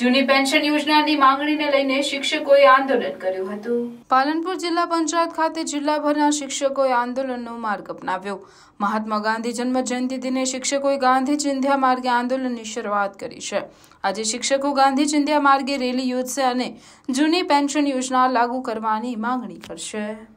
જૂની પેન્શન યોજનાની માંગણીને લઈને શિક્ષકોએ આંદોલન કર્યું હતું પાલનપુર જિલ્લા પંચાયત ખાતે જિલ્લાભરના શિક્ષકોએ આંદોલનનો માર્ગ અપનાવ્યો મહાત્મા ગાંધી જન્મ જયંતિ દિને શિક્ષકોએ ગાંધી ચિંધ્યા માર્ગે આંદોલનની શરૂઆત કરી છે આજે શિક્ષકો ગાંધી ચિંધ્યા માર્ગે રેલી યોજશે અને જૂની પેન્શન યોજના લાગુ કરવાની માંગણી કરશે